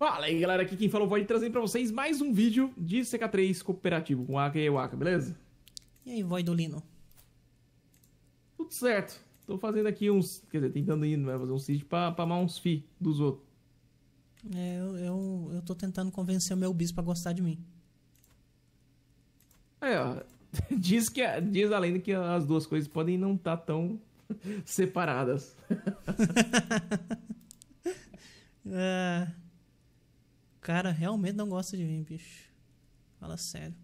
Fala aí galera, aqui quem falou é vai trazer para vocês mais um vídeo de CK3 cooperativo com Aka e Waka, beleza? E aí, Voidolino? Tudo certo. Tô fazendo aqui uns, quer dizer, tentando ir, vai né, fazer um sítio pra, pra amar uns fi dos outros. É, eu, eu, eu tô tentando convencer o meu bispo a gostar de mim. É, ó, diz, que, diz a lenda que as duas coisas podem não estar tá tão separadas. é cara realmente não gosta de mim, bicho. Fala sério.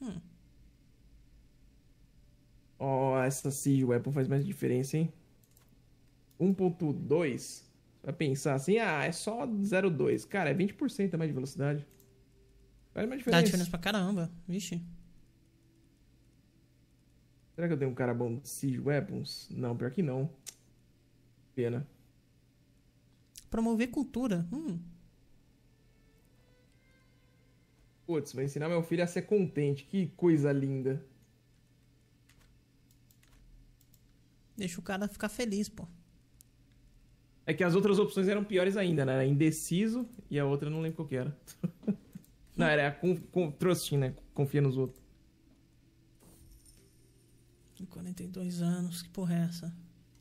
Hum. Ó, oh, essa Siege Weapon faz mais diferença, hein? 1.2 Vai pensar assim, ah, é só 0.2 Cara, é 20% a mais de velocidade Faz uma diferença Dá diferença pra caramba, vixe Será que eu tenho um cara bom de Siege Weapons? Não, pior que não. Pena. Promover cultura. Hum. Putz, vai ensinar meu filho a ser contente. Que coisa linda. Deixa o cara ficar feliz, pô. É que as outras opções eram piores ainda, né? Era indeciso e a outra não lembro qual que era. não, era com, com, né? Confia nos outros. 42 anos, que porra é essa?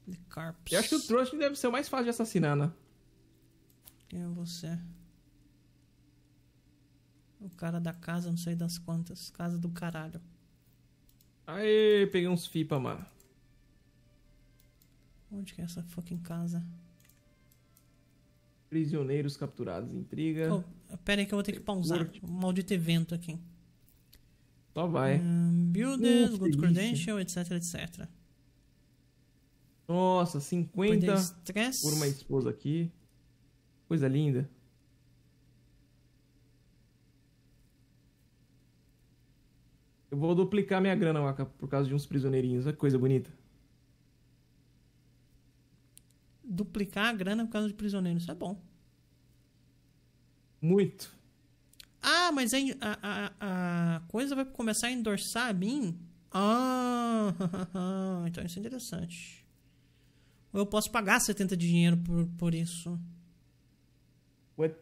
De Carps. Eu acho que o Trust deve ser o mais fácil de assassinar, né? Quem é você? O cara da casa, não sei das quantas. Casa do caralho. Aê, peguei uns FIPA, mano. Onde que é essa fucking casa? Prisioneiros capturados intriga Oh, pera aí que eu vou ter que pausar. Um maldito evento aqui. Só vai. Um, builders, good credential, etc, etc. Nossa, 50 por uma esposa aqui. Coisa linda. Eu vou duplicar minha grana, Waka, por causa de uns prisioneirinhos. Olha que coisa bonita. Duplicar a grana por causa de prisioneiros, isso é bom. Muito. Ah, mas a, a, a coisa vai começar a endorçar a mim? Ah, então isso é interessante. Ou eu posso pagar 70 de dinheiro por, por isso. What?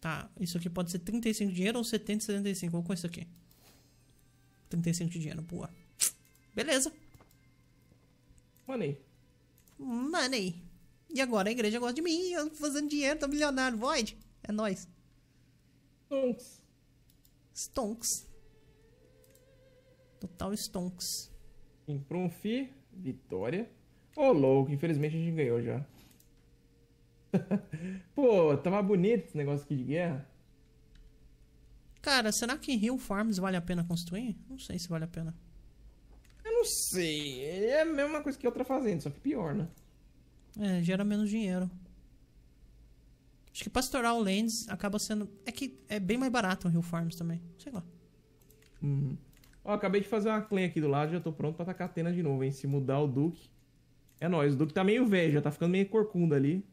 Tá, isso aqui pode ser 35 de dinheiro ou 70 e 75. Vou com isso aqui. 35 de dinheiro, boa. Beleza. Money. Money. E agora a igreja gosta de mim, eu tô fazendo dinheiro, tô milionário, void. É nóis. Stonks. Stonks. Total Stonks. Em vitória. Ô, oh, louco, infelizmente a gente ganhou já. Pô, tava tá bonito esse negócio aqui de guerra. Cara, será que Hill Farms vale a pena construir? Não sei se vale a pena. Eu não sei. É a mesma coisa que outra fazenda, só que pior, né? É, gera menos dinheiro. Acho que Pastoral Lands acaba sendo. É que é bem mais barato um Hill Farms também. Sei lá. Uhum. Ó, acabei de fazer uma clean aqui do lado, já tô pronto pra tacar a Atena de novo, hein? Se mudar o Duke. É nóis, o Duke tá meio velho, já tá ficando meio corcunda ali.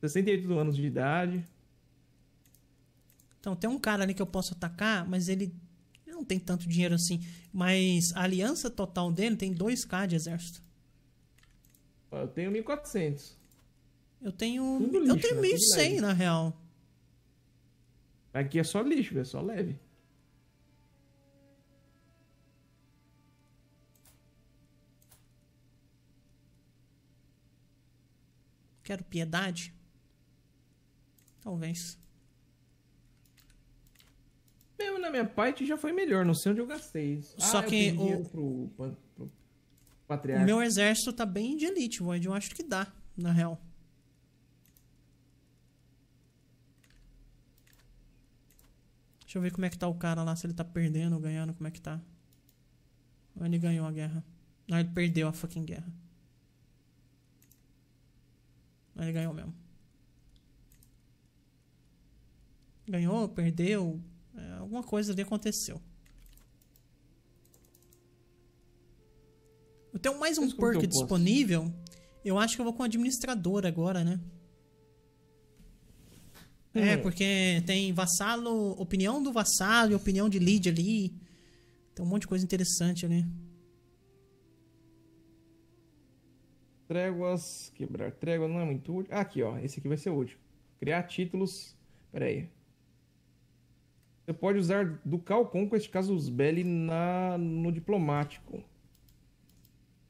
68 anos de idade. Então, tem um cara ali que eu posso atacar, mas ele não tem tanto dinheiro assim. Mas a aliança total dele tem 2k de exército. Eu tenho 1400. Eu tenho. lixo, eu tenho 1100 sem na real. Aqui é só lixo, é só leve. Quero piedade? Talvez. Mesmo na minha parte já foi melhor, não sei onde eu gastei. Só ah, que o... Pro, pro, pro o meu exército tá bem de elite, Void. Eu acho que dá, na real. Deixa eu ver como é que tá o cara lá, se ele tá perdendo ou ganhando, como é que tá. Ele ganhou a guerra. Não, ele perdeu a fucking guerra. Ele ganhou mesmo. Ganhou, perdeu. É, alguma coisa ali aconteceu. Eu tenho mais um perk disponível. Eu acho que eu vou com o administrador agora, né? É, é, porque tem vassalo, opinião do vassalo e opinião de lead ali. Tem um monte de coisa interessante ali. Tréguas, quebrar trégua não é muito útil. Ah, aqui, ó. Esse aqui vai ser útil. Criar títulos. Pera aí. Você pode usar do Conquest caso os Belli na, no diplomático.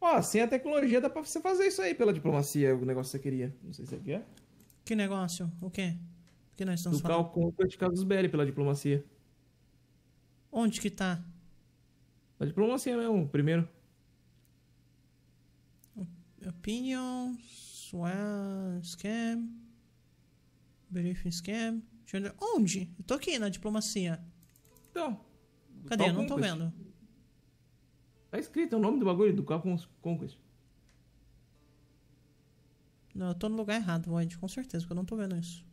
Ó, sem a tecnologia dá pra você fazer isso aí pela diplomacia, o negócio que você queria. Não sei se você é quer. Que negócio? O quê? que nós estamos do falando? Do Cal de Casos Belli pela diplomacia. Onde que tá? A diplomacia mesmo, primeiro. Opinion, scam, brief scam. Onde? Eu tô aqui na diplomacia. Então. Cadê? Eu não tô vendo. Tá escrito é o nome do bagulho do Cal Conquest. Não, eu tô no lugar errado, Void, com certeza, porque eu não tô vendo isso.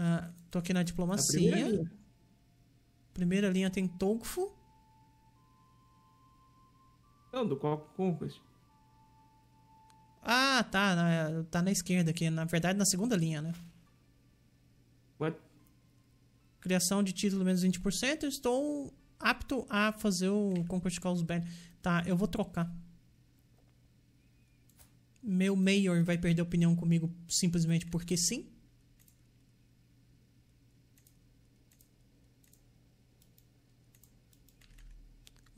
Ah, tô aqui na diplomacia. primeira, linha. primeira linha tem Togfu. Não, do qual Conquest. Ah, tá. Na, tá na esquerda aqui. Na verdade, na segunda linha, né? What? Criação de título menos 20%. Estou apto a fazer o Conquest Calls Band. Tá, eu vou trocar. Meu Mayor vai perder opinião comigo simplesmente porque sim.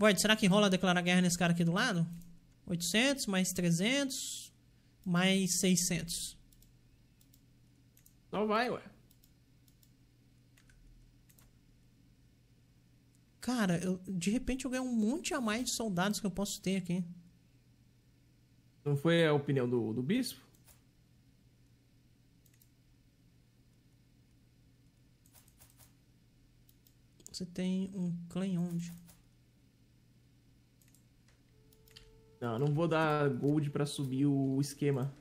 Void, será que rola declarar guerra nesse cara aqui do lado? 800 mais 300 mais 600. Não vai, ué. Cara, eu, de repente eu ganho um monte a mais de soldados que eu posso ter aqui. Não foi a opinião do, do bispo? Você tem um clã onde? Não, não vou dar gold para subir o esquema.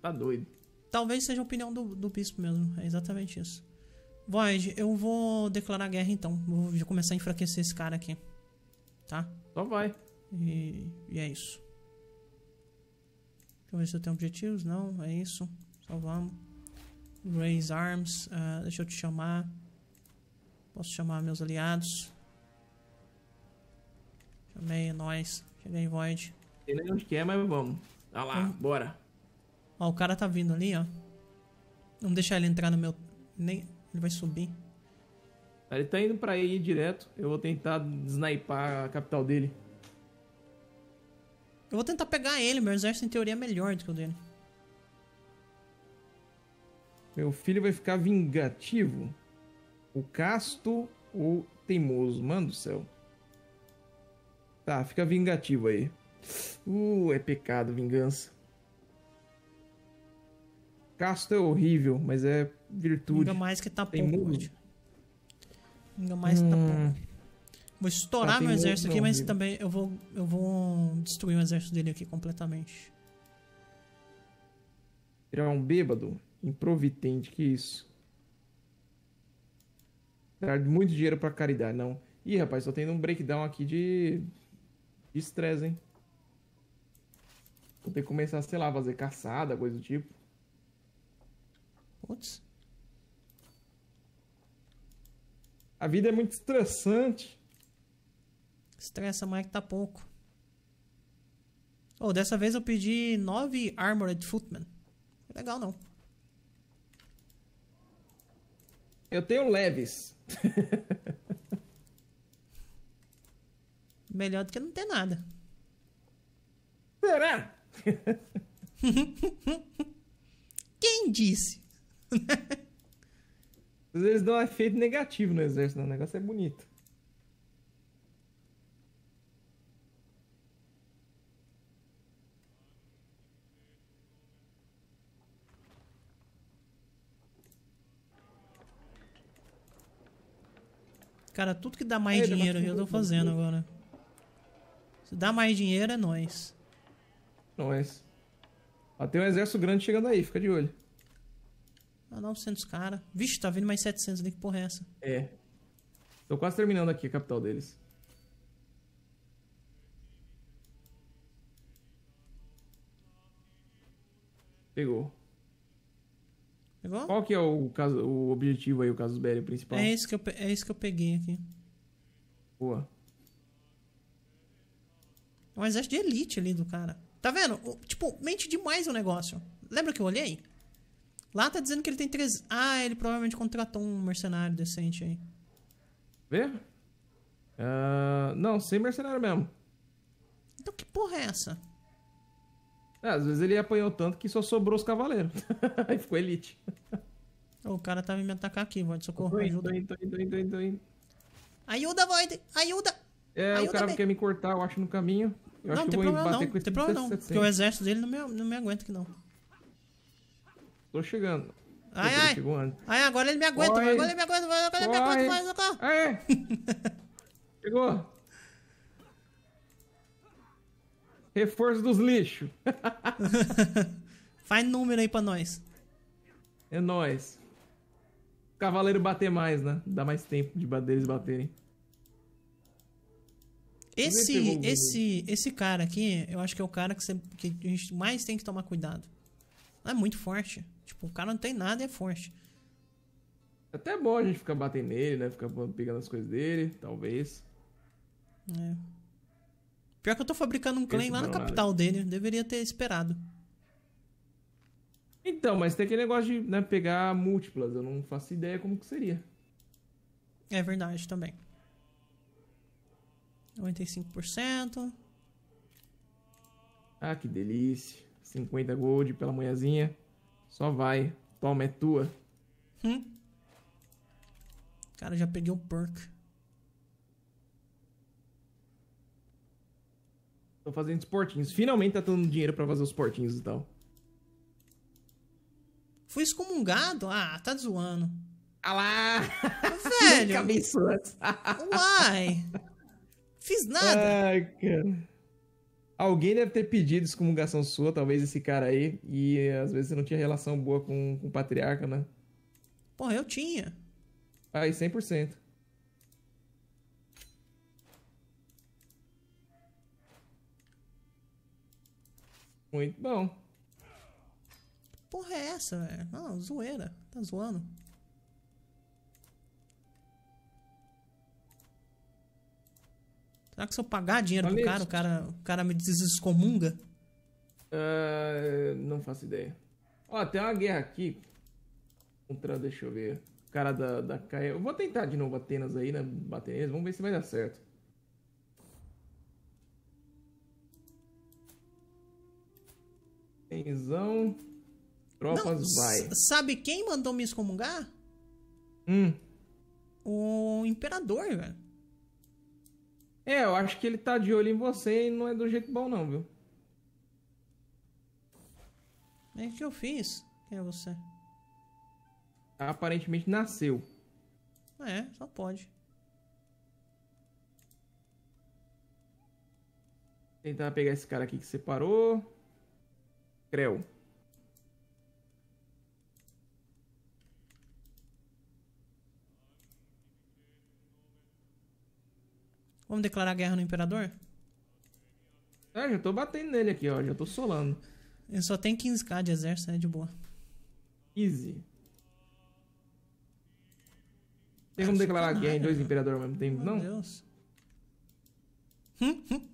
Tá doido. Talvez seja a opinião do, do bispo mesmo. É exatamente isso. Void, eu vou declarar guerra então. Vou começar a enfraquecer esse cara aqui. Tá? Só vai. E, e é isso. Deixa eu ver se eu tenho objetivos. Não, é isso. Só vamos. Raise arms. Uh, deixa eu te chamar. Posso chamar meus aliados. Chamei, é nóis. Cheguei, Void sei nem onde que é, mas vamos. Olha lá, bora. Ó, o cara tá vindo ali, ó. Vamos deixar ele entrar no meu... Nem... Ele vai subir. Ele tá indo pra aí direto. Eu vou tentar sniper a capital dele. Eu vou tentar pegar ele. Meu exército, em teoria, é melhor do que o dele. Meu filho vai ficar vingativo? O casto ou teimoso? Mano do céu. Tá, fica vingativo aí. Uh, é pecado, vingança. Casto é horrível, mas é virtude. Ainda mais que tá tem pouco, Ainda mais que tá hum. pouco. Vou estourar tá, meu exército aqui, é mas também eu vou, eu vou destruir o exército dele aqui completamente. é um bêbado? Improvitente, que isso? Será muito dinheiro pra caridade, não. Ih, rapaz, tô tendo um breakdown aqui de... De estresse, hein? que começar, sei lá, fazer caçada, coisa do tipo. Putz. A vida é muito estressante. Estressa mais é que tá pouco. Oh, dessa vez eu pedi 9 Armored Footmen. Legal não. Eu tenho leves. Melhor do que não ter nada. Será? Quem disse? Às vezes dão um efeito negativo no exército, né? o negócio é bonito. Cara, tudo que dá mais é, dinheiro eu tô fazendo agora. Se dá mais dinheiro é nós mas. Ah, tem um exército grande chegando aí, fica de olho. Ah, 900 caras. Vixe, tá vindo mais 700 ali, que porra é essa? É. Tô quase terminando aqui a capital deles. Pegou. Pegou? Qual que é o, caso, o objetivo aí, o caso Belli principal? É isso que eu, é esse que eu peguei aqui. Boa. É um exército de elite ali do cara. Tá vendo? O, tipo, mente demais o negócio. Lembra que eu olhei? Lá tá dizendo que ele tem três... Ah, ele provavelmente contratou um mercenário decente aí. Vê? Uh, não, sem mercenário mesmo. Então que porra é essa? É, às vezes ele apanhou tanto que só sobrou os cavaleiros. aí ficou elite. O cara tá vindo me atacar aqui, Void. Socorro, indo, ajuda. Tô indo, tô indo, indo, Ajuda, Void! Ajuda! É, ajuda o cara quer me cortar, eu acho, no caminho. Eu não, acho que não, tem problema não, porque o exército dele não me, não me aguenta aqui não. Tô chegando. Ai, ai. Ai, agora ele me aguenta, Corre. agora ele me aguenta, agora ele me aguenta, vai, socorro. Ai. Chegou. Reforço dos lixos. Faz número aí pra nós. É nós. Cavaleiro bater mais, né? Dá mais tempo de deles baterem. Esse, esse, esse cara aqui, eu acho que é o cara que, você, que a gente mais tem que tomar cuidado. É muito forte. Tipo, o cara não tem nada e é forte. É até bom a gente ficar batendo nele, né? Ficar pegando as coisas dele, talvez. É. Pior que eu tô fabricando um claim lá na é capital nada. dele. Deveria ter esperado. Então, mas tem aquele negócio de né, pegar múltiplas. Eu não faço ideia como que seria. É verdade também. 95%. Ah, que delícia. 50 gold pela manhãzinha. Só vai. Toma, é tua. Hum. Cara, já peguei um perk. Tô fazendo os portinhos. Finalmente tá dando dinheiro pra fazer os portinhos e tal. Então. Fui excomungado? Ah, tá zoando. Ah lá! Velho! Cabeçudo. Uai! Fiz nada. Ai, cara. Alguém deve ter pedido excomungação sua, talvez esse cara aí, e eh, às vezes você não tinha relação boa com, com o patriarca, né? Porra, eu tinha. Aí, 100%. Muito bom. Porra é essa, velho? Não, zoeira. Tá zoando. Será que se eu pagar dinheiro Valeu. pro cara, o cara, o cara me descomunga? Uh, ah, não faço ideia. Ó, tem uma guerra aqui. Contra, deixa eu ver. O cara da, da Caia. Eu vou tentar de novo Atenas aí, né? Bater neles. Vamos ver se vai dar certo. Tenzão. Tropas não, vai. Sabe quem mandou me excomungar? Hum. O imperador, velho. É, eu acho que ele tá de olho em você e não é do jeito bom, não, viu? É que eu fiz. Quem é você? Aparentemente nasceu. É, só pode. Tentar pegar esse cara aqui que separou. Creu. Vamos declarar guerra no imperador? É, já tô batendo nele aqui, ó. Já tô solando. Ele só tem 15k de exército, é né? de boa. Easy. Tem como declarar guerra em dois imperadores ao mesmo tempo, Meu não? Meu Deus. Hum, hum.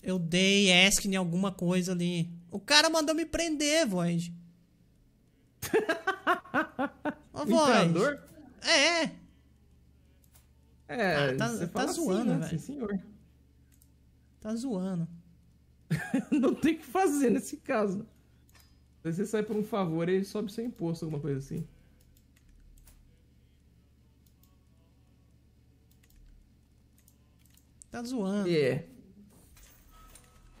Eu dei ask em alguma coisa ali. O cara mandou me prender, Void. Ô, Void. Imperador? É. É, ah, tá, você tá, tá assim, zoando, assim, né? velho. Sim, senhor. Tá zoando. não tem o que fazer nesse caso. Você sai por um favor ele sobe seu imposto, alguma coisa assim. Tá zoando. É. Yeah.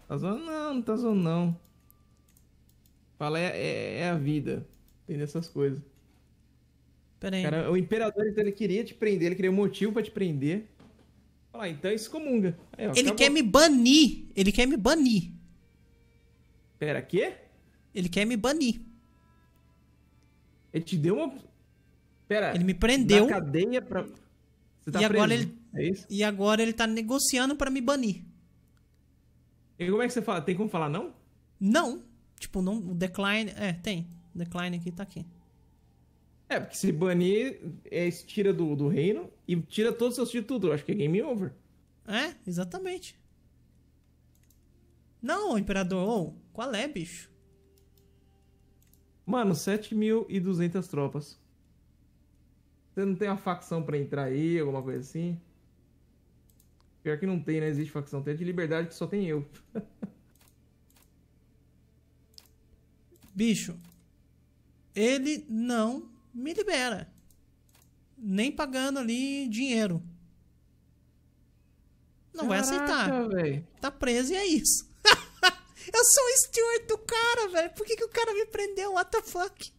Tá zoando? Não, não tá zoando não. Fala, é, é, é a vida. Tem dessas coisas aí. Cara, o imperador, então, ele queria te prender, ele queria um motivo para te prender. ah, então excomunga. Aí, ó, ele acabou. quer me banir. Ele quer me banir. Pera, quê? Ele quer me banir. Ele te deu uma. Pera. Ele me prendeu. Na cadeia pra. Você tá e agora ele. É isso? E agora ele tá negociando para me banir. E como é que você fala? Tem como falar não? Não. Tipo, não, o decline. É, tem. Decline aqui tá aqui. É, porque se banir, é, tira do, do reino e tira todos os seus títulos. Eu acho que é game over. É, exatamente. Não, imperador, oh, qual é, bicho? Mano, 7.200 tropas. Você não tem uma facção pra entrar aí, alguma coisa assim? Pior que não tem, não né? existe facção. Tem de liberdade que só tem eu. bicho, ele não me libera. Nem pagando ali dinheiro. Não Caraca, vai aceitar. Véio. Tá preso e é isso. eu sou o steward do cara, velho. Por que, que o cara me prendeu? What the fuck?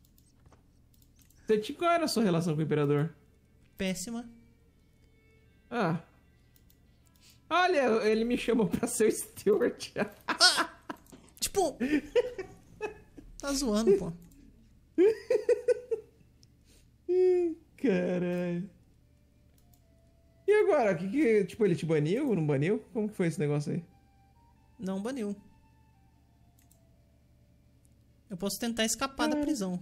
Você, tipo, qual era a sua relação com o imperador? Péssima. Ah. Olha, ele me chamou pra ser steward. ah, tipo. Tá zoando, pô. Ih, caralho. E agora? O que que. Tipo, ele te baniu? Não baniu? Como que foi esse negócio aí? Não baniu. Eu posso tentar escapar da é. prisão.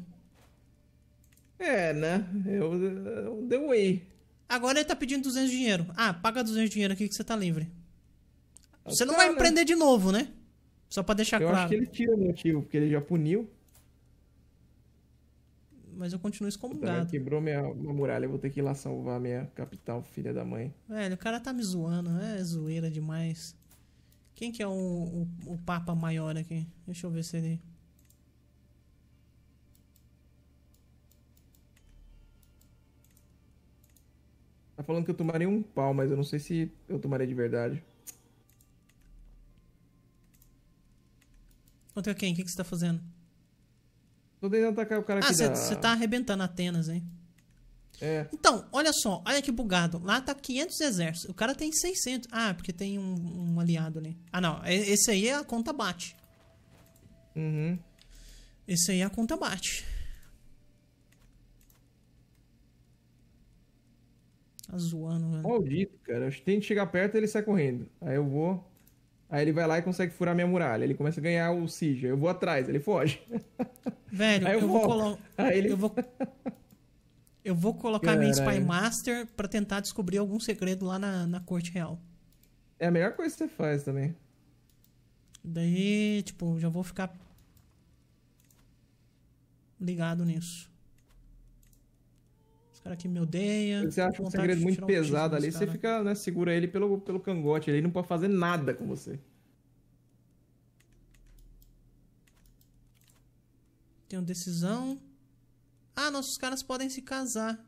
É, né? Eu, eu dei um Agora ele tá pedindo 200 de dinheiro. Ah, paga 200 de dinheiro aqui que você tá livre. Você não tá, vai né? me prender de novo, né? Só pra deixar eu claro. Eu acho que ele tira o motivo, porque ele já puniu mas eu continuo excomungado. Também quebrou minha, minha muralha, eu vou ter que ir lá salvar minha capital, filha da mãe. Velho, o cara tá me zoando, é zoeira demais. Quem que é o, o, o Papa maior aqui? Deixa eu ver se ele... Tá falando que eu tomaria um pau, mas eu não sei se eu tomaria de verdade. Contra quem? O que, que você tá fazendo? Tô tentando atacar o cara ah, aqui cê, da... Ah, você tá arrebentando Atenas, hein? É. Então, olha só. Olha que bugado. Lá tá 500 exércitos. O cara tem 600. Ah, porque tem um, um aliado ali. Ah, não. Esse aí a conta bate. Uhum. Esse aí a conta bate. Tá zoando, velho. Maldito, cara. tem que chegar perto e ele sai correndo. Aí eu vou. Aí ele vai lá e consegue furar minha muralha. Ele começa a ganhar o siege. Eu vou atrás, ele foge. Velho, eu, eu, vou colo... ele... eu, vou eu vou colocar Caralho. minha Spy Master pra tentar descobrir algum segredo lá na, na corte real. É a melhor coisa que você faz também. Daí, tipo, já vou ficar ligado nisso cara que me odeia. Você acha um segredo muito pesado ali, você fica, né, segura ele pelo, pelo cangote, ele não pode fazer nada com você. Tenho decisão. Ah, nossos caras podem se casar.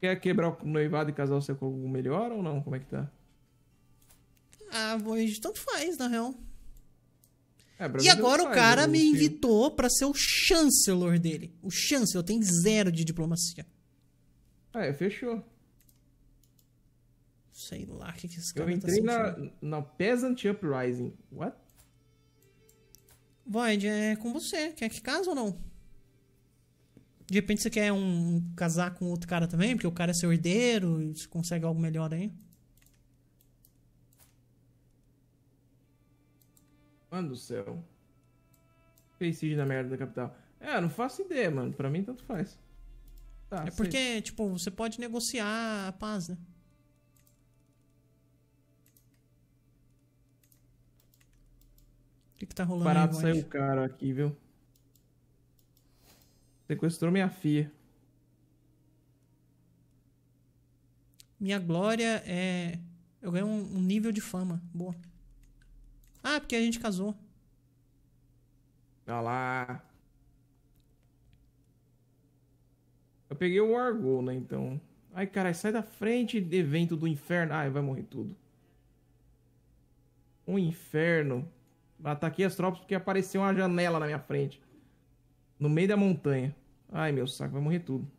Quer quebrar o noivado e casar o seu com melhor ou não? Como é que tá? Ah, pois tanto faz, na real. É, e agora faz, o cara me invitou para ser o chanceler dele. O chancelor tem zero de diplomacia. Ah, é, fechou. Sei lá o que, que esse cara Eu tá entrei na, na Peasant Uprising. What? Void, é com você. Quer que casa ou não? De repente você quer um casar com outro cara também, porque o cara é seu herdeiro e você consegue algo melhor aí. Mano do céu. Precisa da merda da capital. É, não faço ideia, mano. Pra mim tanto faz. Ah, é porque, tipo, você pode negociar a paz, né? O que, que tá rolando Barato aí, saiu caro aqui, viu? Sequestrou minha filha. Minha glória é. Eu ganhei um, um nível de fama. Boa. Ah, porque a gente casou. Olha lá. Eu peguei o Argol, né? Então. Ai, caralho, sai da frente, evento do inferno. Ai, vai morrer tudo. Um inferno. Ataquei as tropas porque apareceu uma janela na minha frente. No meio da montanha. Ai, meu saco, vai morrer tudo.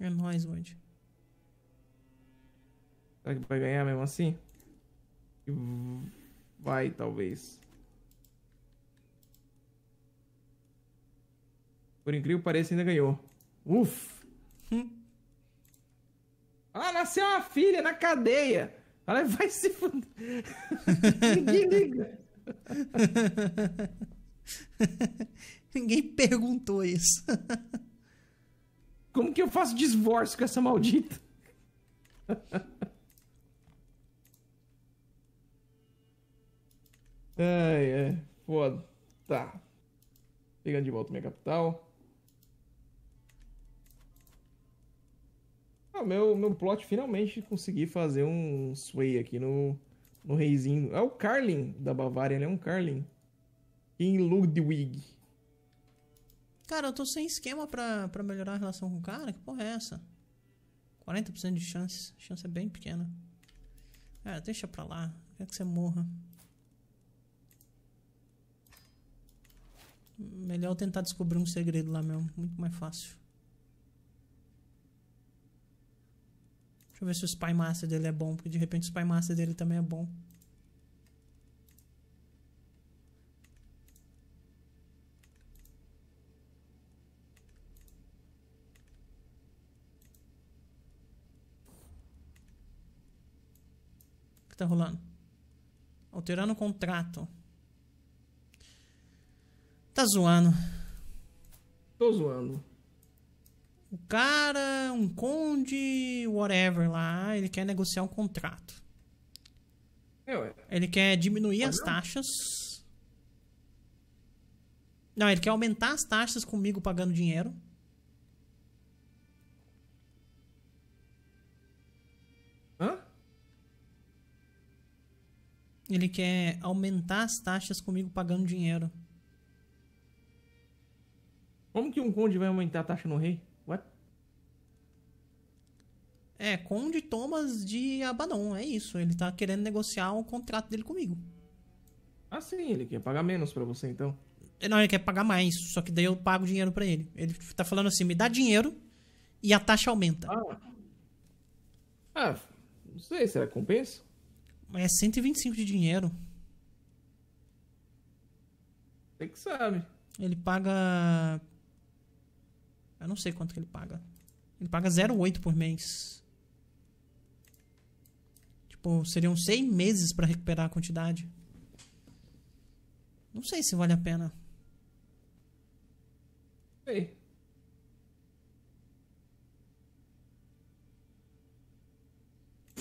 É nóis, onde? Será que vai ganhar mesmo assim? Vai, talvez. Por incrível que pareça, ainda ganhou. Uf! Hum. Ah, nasceu uma filha na cadeia! Ela vai se fuder. Ninguém liga. Ninguém perguntou isso. Como que eu faço divórcio com essa maldita? ai, ai, foda. Tá. Pegando de volta minha capital. Ah, meu, meu plot finalmente consegui fazer um sway aqui no, no reizinho. É o Carlin da Bavária, ele é né? um Carlin. Em Ludwig. Cara, eu tô sem esquema pra, pra melhorar a relação com o cara? Que porra é essa? 40% de chance. A chance é bem pequena. Cara, deixa pra lá. Quer que você morra. Melhor tentar descobrir um segredo lá mesmo. Muito mais fácil. Deixa eu ver se o Spy Master dele é bom, porque de repente o Spy Master dele também é bom. O que tá rolando? Alterando o contrato. Tá zoando. Tô zoando o cara, um conde, whatever lá, ele quer negociar um contrato. ele quer diminuir as taxas. Não, ele quer aumentar as taxas comigo pagando dinheiro. Hã? Ele quer aumentar as taxas comigo pagando dinheiro. Como que um conde vai aumentar a taxa no rei? É, Conde Thomas de Abaddon, é isso. Ele tá querendo negociar o contrato dele comigo. Ah, sim, ele quer pagar menos para você então? Não, ele quer pagar mais, só que daí eu pago dinheiro para ele. Ele tá falando assim: me dá dinheiro e a taxa aumenta. Ah, ah não sei, será que compensa? É 125 de dinheiro. Você que sabe. Ele paga. Eu não sei quanto que ele paga. Ele paga 0,8 por mês. Tipo, seriam seis meses para recuperar a quantidade. Não sei se vale a pena. Ei.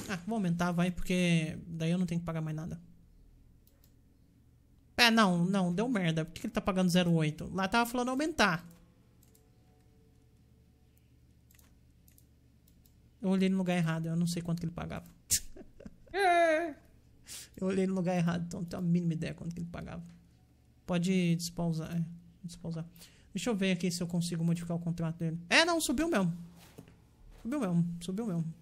Ah, vou aumentar, vai, porque daí eu não tenho que pagar mais nada. É, não, não, deu merda. Por que, ele tá pagando 0,8? Lá tava falando aumentar. Eu olhei no lugar errado, eu não sei quanto que ele pagava. É. Eu olhei no lugar errado, então não tenho a mínima ideia quanto que ele pagava. Pode despausar. É, despausar. Deixa eu ver aqui se eu consigo modificar o contrato dele. É, não, subiu mesmo. Subiu mesmo, subiu mesmo.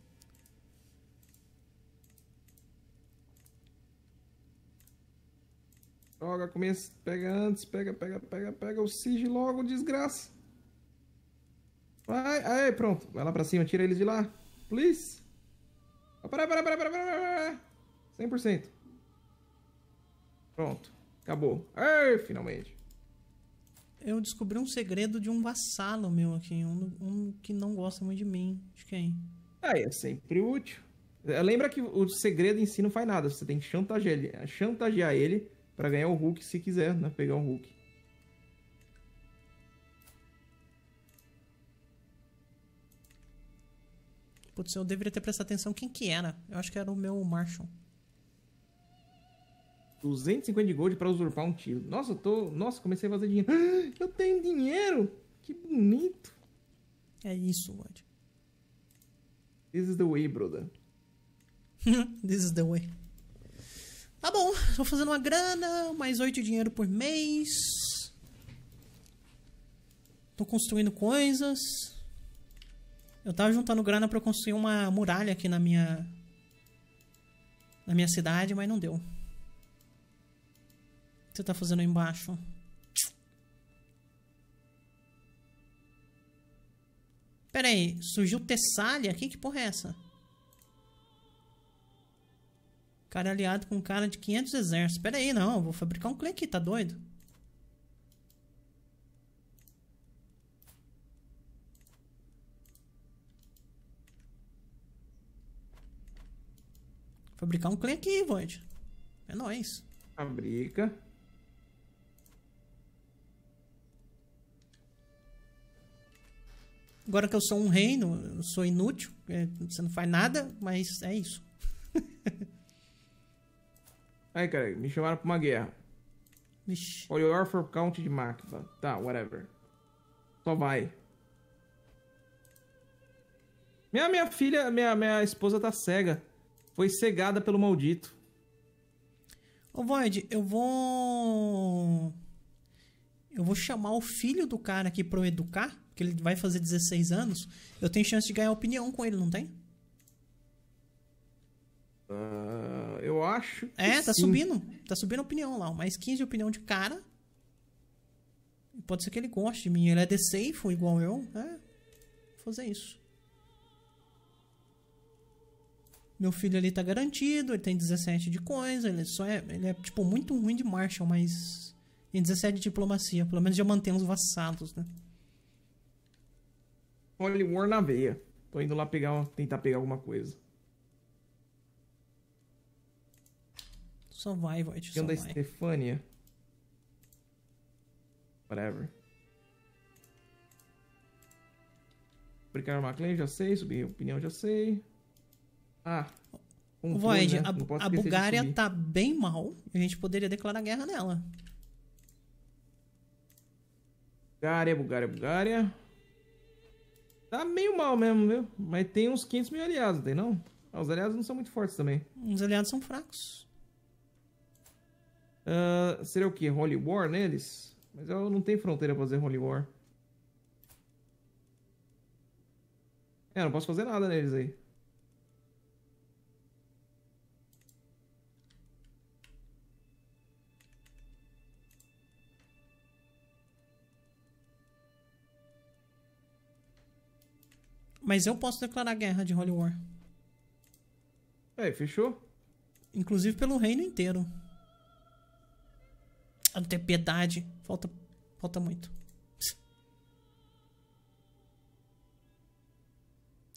Joga, começa, pega antes, pega, pega, pega, pega o Sige logo, desgraça. Vai, aí, pronto. Vai lá pra cima, tira eles de lá. Please. Para, para, para, para, para. 100%. Pronto. Acabou. Ai, finalmente. Eu descobri um segredo de um vassalo meu aqui. Um, um que não gosta muito de mim. De quem? Ah, é sempre útil. É, lembra que o segredo em si não faz nada. Você tem que chantagear ele, chantagear ele para ganhar o Hulk se quiser, né? Pegar um Hulk. Putz, eu deveria ter prestado atenção quem que era. Eu acho que era o meu Marshall. 250 de gold para usurpar um tiro. Nossa, eu tô. Nossa, comecei a fazer dinheiro. eu tenho dinheiro! Que bonito! É isso, Lorde. This is the way, brother. This is the way. Tá bom, tô fazendo uma grana, mais 8 dinheiro por mês. Tô construindo coisas. Eu tava juntando grana para construir uma muralha aqui na minha na minha cidade, mas não deu. O que você tá fazendo aí embaixo? Pera aí, surgiu Tessalia, Que, que porra é essa? Cara aliado com um cara de 500 exércitos. Pera aí, não. Vou fabricar um clique, aqui, tá doido? Fabricar um clã aqui, Void. É nóis. Fabrica. Agora que eu sou um reino, eu sou inútil, é, você não faz nada, mas é isso. Aí, cara, me chamaram pra uma guerra. Vixe. Olha, o for count de Macba. Tá, whatever. Só vai. Minha, minha filha, minha, minha esposa tá cega foi cegada pelo maldito. Ô Void, eu vou. Eu vou chamar o filho do cara aqui pra eu educar, porque ele vai fazer 16 anos. Eu tenho chance de ganhar opinião com ele, não tem? Uh, eu acho. é, tá sim. subindo. Tá subindo opinião lá. Mais 15 opinião de cara. Pode ser que ele goste de mim. Ele é de safe igual eu. É. Vou fazer isso. Meu filho ali tá garantido, ele tem 17 de coisa, ele só é, ele é tipo muito ruim de Marshall, mas em 17 de diplomacia, pelo menos já mantém os vassalos, né? Holy War na veia. Tô indo lá pegar, tentar pegar alguma coisa. Só vai, Void. Tem vai. Stefania. Whatever. Brincar uma já sei. Subir opinião, já sei. Ah. Um Void, né? a, a Bulgária tá bem mal. A gente poderia declarar guerra nela. Bulgária, Bulgária, Bulgária. Tá meio mal mesmo, viu? Mas tem uns 500 mil aliados, tem não? Ah, os aliados não são muito fortes também. Os aliados são fracos. Uh, seria o quê? Holy War neles? Mas eu não tenho fronteira pra fazer Holy War. É, não posso fazer nada neles aí. Mas eu posso declarar guerra de Holy War. Aí, fechou? Inclusive pelo reino inteiro. A não ter piedade. Falta, falta muito.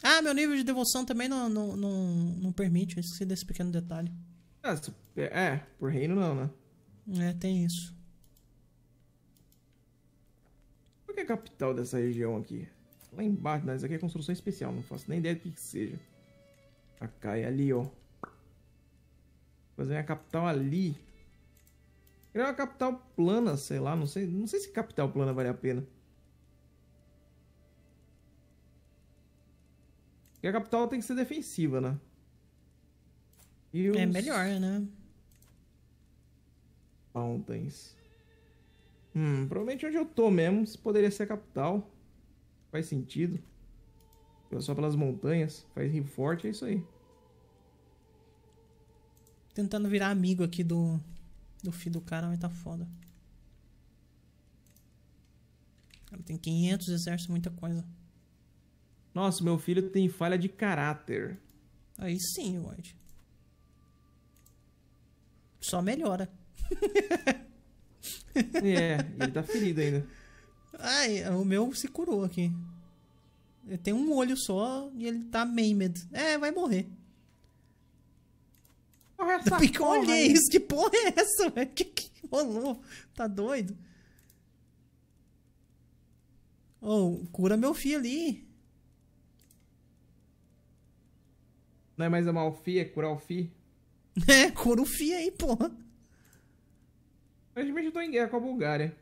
Ah, meu nível de devoção também não, não, não, não permite. Eu esqueci desse pequeno detalhe. É, é, por reino não, né? É, tem isso. Qual é a capital dessa região aqui? Lá embaixo, mas aqui é construção especial, não faço nem ideia do que, que seja. A cai ali, ó. Fazer a capital ali. Criar uma capital plana, sei lá, não sei, não sei se capital plana vale a pena. E a capital tem que ser defensiva, né? É os... É melhor, né? Mountains. Hum, provavelmente onde eu tô mesmo, poderia ser a capital. Faz sentido. Só pelas montanhas. Faz rio forte, é isso aí. Tentando virar amigo aqui do. Do filho do cara, mas tá foda. Ele tem 500 exércitos, muita coisa. Nossa, meu filho tem falha de caráter. Aí sim, Void. Só melhora. é, ele tá ferido ainda. Ai, o meu se curou aqui. Ele tem um olho só e ele tá maimed. É, vai morrer. Essa porra, olha isso, que porra é essa, O Que que rolou? Tá doido? Oh, cura meu fi ali. Não é mais amar o fi, é curar o fi. É, cura o fi aí, porra. Mas eu tô em guerra com a Bulgária.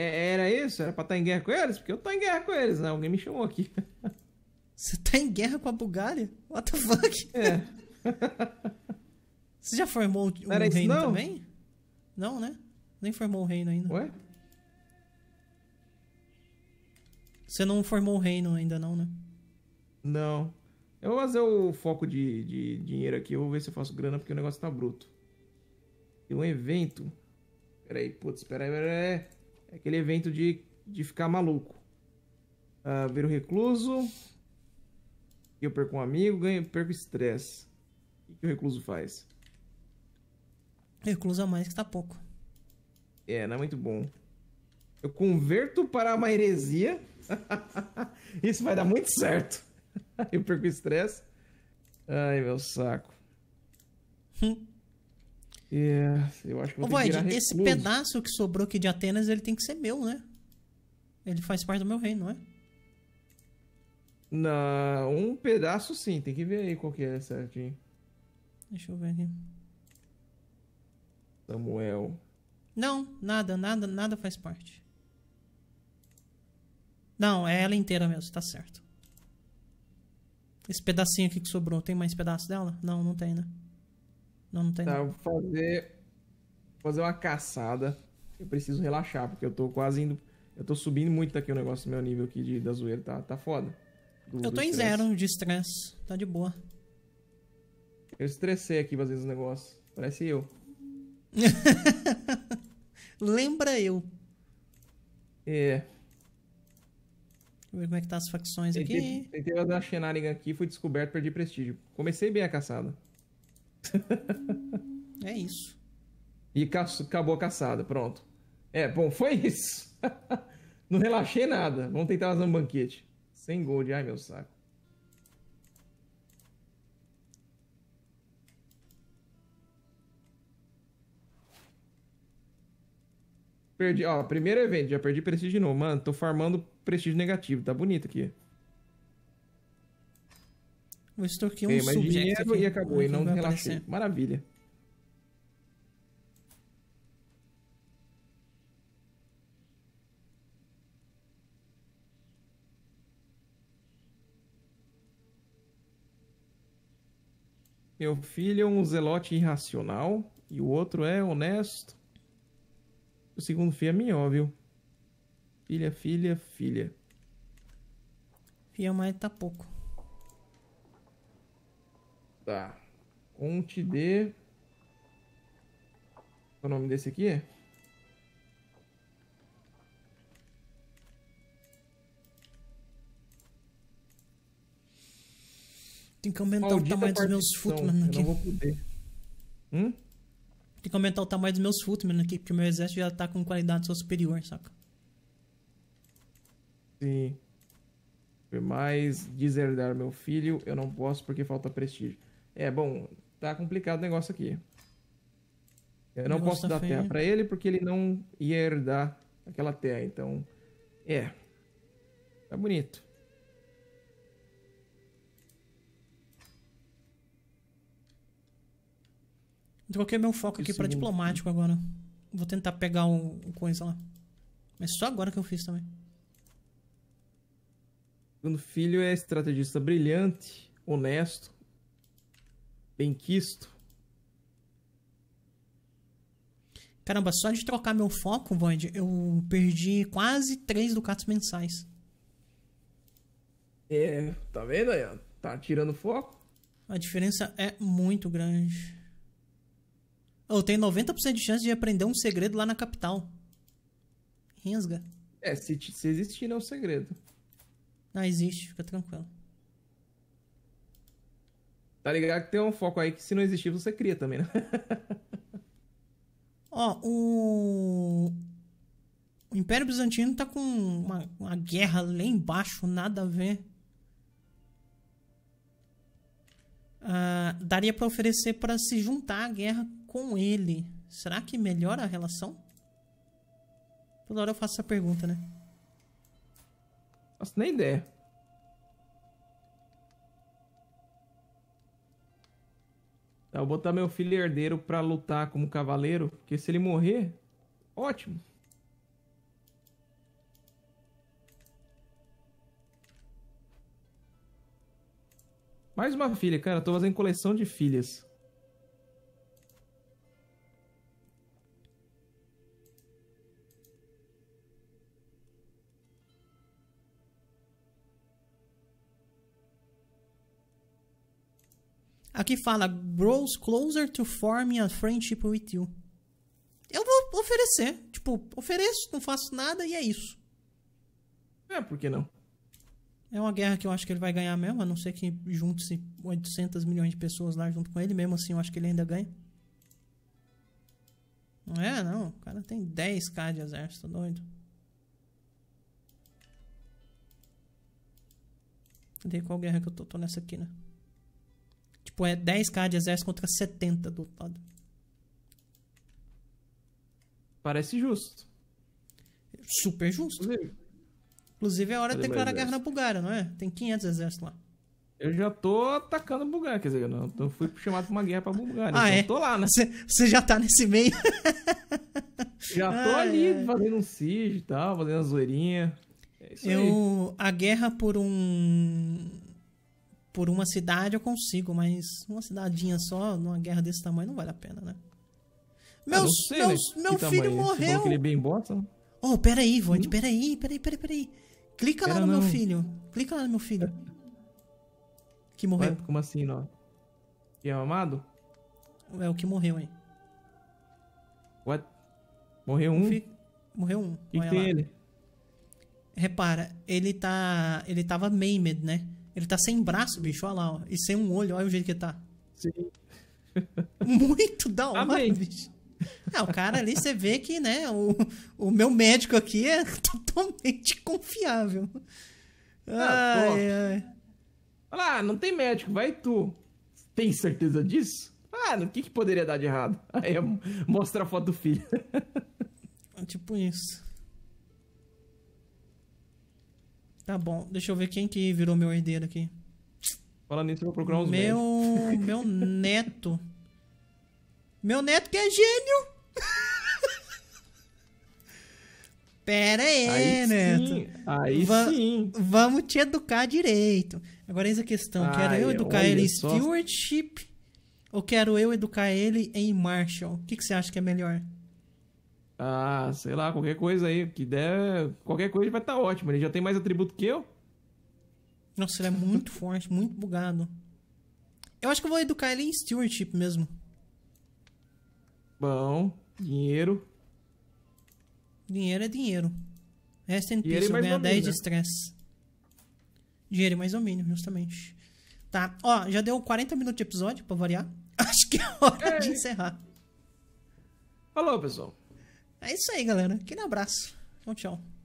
É, era isso? Era pra estar tá em guerra com eles? Porque eu tô em guerra com eles, né? Alguém me chamou aqui. Você tá em guerra com a Bulgária? What the fuck? É. Você já formou um era reino isso, também? Não, né? Nem formou o um reino ainda. Ué? Você não formou o um reino ainda não, né? Não. Eu vou fazer o foco de, de dinheiro aqui. Eu vou ver se eu faço grana, porque o negócio tá bruto. E um evento... Peraí, putz, peraí, peraí. É aquele evento de, de ficar maluco. Uh, ah, o recluso. Eu perco um amigo, ganho, perco estresse. O que o recluso faz? Recluso a mais que tá pouco. É, não é muito bom. Eu converto para uma heresia. Isso vai dar muito certo. eu perco estresse. Ai, meu saco. Hum. É, eu acho que vou Ô, Void, esse pedaço que sobrou aqui de Atenas, ele tem que ser meu, né? Ele faz parte do meu reino, não é? Na, um pedaço sim, tem que ver aí qual que é certinho. Deixa eu ver aqui. Samuel. Não, nada, nada, nada faz parte. Não, é ela inteira mesmo, tá certo. Esse pedacinho aqui que sobrou, tem mais pedaço dela? Não, não tem, né? Não, não tem tá, nada. Vou fazer, fazer uma caçada. Eu preciso relaxar, porque eu tô quase indo. Eu tô subindo muito aqui o negócio do meu nível aqui de, da zoeira, tá, tá foda. Do, eu tô em zero de estresse, tá de boa. Eu estressei aqui às vezes o negócio. Parece eu. Lembra eu. É. Deixa ver como é que tá as facções tentei, aqui. Tentei fazer a Xenarigan aqui, fui descoberto, perdi prestígio. Comecei bem a caçada. é isso. E caço, acabou a caçada, pronto. É, bom, foi isso. Não relaxei nada. Vamos tentar fazer um banquete. Sem gold, ai meu saco. Perdi, ó, primeiro evento, já perdi prestígio de novo. Mano, tô farmando prestígio negativo, tá bonito aqui. O extorquir é um mais dinheiro e acabou, e não relaxei. Maravilha. Meu filho é um zelote irracional e o outro é honesto. O segundo filho é minha, viu? Filha, filha, filha. Filha mas tá pouco. Tá. Conte de. É o nome desse aqui Tem que aumentar Maldita o tamanho dos meus footmen aqui. Eu não vou poder. Hum? Tem que aumentar o tamanho dos meus footmen aqui, porque o meu exército já tá com qualidade só superior, saca? Sim. Por mais deserdar meu filho, eu não posso porque falta prestígio. É, bom, tá complicado o negócio aqui. Eu não posso tá dar feio. terra para ele porque ele não ia herdar aquela terra. Então, é. Tá bonito. Troquei meu foco aqui para diplomático agora. Vou tentar pegar um, um, coisa lá. Mas é só agora que eu fiz também. Segundo filho é estrategista brilhante, honesto, Benquisto. Caramba, só de trocar meu foco, Void, eu perdi quase três ducatos mensais. É, tá vendo aí? Tá tirando foco? A diferença é muito grande. Eu tenho 90% de chance de aprender um segredo lá na capital. Rensga. É, se, se existir, não é um segredo. Não, existe, fica tranquilo. Tá ligado que tem um foco aí que se não existir, você cria também, né? Ó, o... o Império Bizantino tá com uma, uma guerra lá embaixo, nada a ver. Ah, daria para oferecer para se juntar à guerra com ele. Será que melhora a relação? Toda hora eu faço essa pergunta, né? Nossa, nem ideia. Tá, eu vou botar meu filho herdeiro para lutar como cavaleiro, porque se ele morrer, ótimo. Mais uma filha, cara. Eu tô fazendo coleção de filhas. Aqui fala, grows closer to forming a friendship with you. Eu vou oferecer. Tipo, ofereço, não faço nada e é isso. É, por que não? É uma guerra que eu acho que ele vai ganhar mesmo, a não ser que junte-se 800 milhões de pessoas lá junto com ele. Mesmo assim, eu acho que ele ainda ganha. Não é, não. O cara tem 10k de exército, tá doido. Cadê qual guerra que eu tô? Tô nessa aqui, né? Tipo, é 10k de exército contra 70 do outro lado. Parece justo. Super justo. Inclusive, Inclusive é hora de declarar guerra na Bulgária, não é? Tem 500 exércitos lá. Eu já tô atacando a Bulgária, quer dizer, eu não eu fui chamado pra uma guerra pra Bulgária. Ah, então é? tô lá, né? Você já tá nesse meio. já tô ah, ali é. fazendo um siege e tal, fazendo uma zoeirinha. É eu, aí. A guerra por um por uma cidade eu consigo, mas uma cidadinha só, numa guerra desse tamanho, não vale a pena, né? Ah, meus, sei, né? meus, né? meu filho morreu. Ele é bem bosta? Oh, peraí, Void, hum? peraí, peraí, peraí, peraí. Clica Pera lá no não. meu filho. Clica lá no meu filho. Que morreu. Ué, como assim, não? Que é amado? É o que morreu aí. What? Morreu um? Fi... Morreu um. E que, que tem lá. ele? Repara, ele tá. Ele tava maimed, né? Ele tá sem braço, bicho, olha lá, ó. E sem um olho, olha o jeito que ele tá. Sim. Muito da hora, Amém. bicho. Ah, o cara ali, você vê que, né, o, o meu médico aqui é totalmente confiável. Ah, ai. Olha lá, não tem médico, vai tu. Tem certeza disso? Ah, o que, que poderia dar de errado? Aí mostra a foto do filho. tipo isso. Tá bom, deixa eu ver quem que virou meu herdeiro aqui. Fala nisso, eu vou procurar os meu, Meu neto. Meu neto que é gênio. Pera aí, aí Neto. Sim, aí Va sim. Vamos te educar direito. Agora, essa a questão. Ai, quero eu educar ele em só... stewardship ou quero eu educar ele em Marshall? O que, que você acha que é melhor? Ah, sei lá, qualquer coisa aí que der. Qualquer coisa vai estar tá ótimo. Ele já tem mais atributo que eu? Nossa, ele é muito forte, muito bugado. Eu acho que eu vou educar ele em stewardship mesmo. Bom, dinheiro. Dinheiro é dinheiro. Rest in peace, é eu ganho 10 de né? stress Dinheiro é mais mais menos justamente. Tá, ó, já deu 40 minutos de episódio pra variar. Acho que é hora é. de encerrar. Falou, pessoal. É isso aí, galera. Aquele abraço. Tchau, tchau.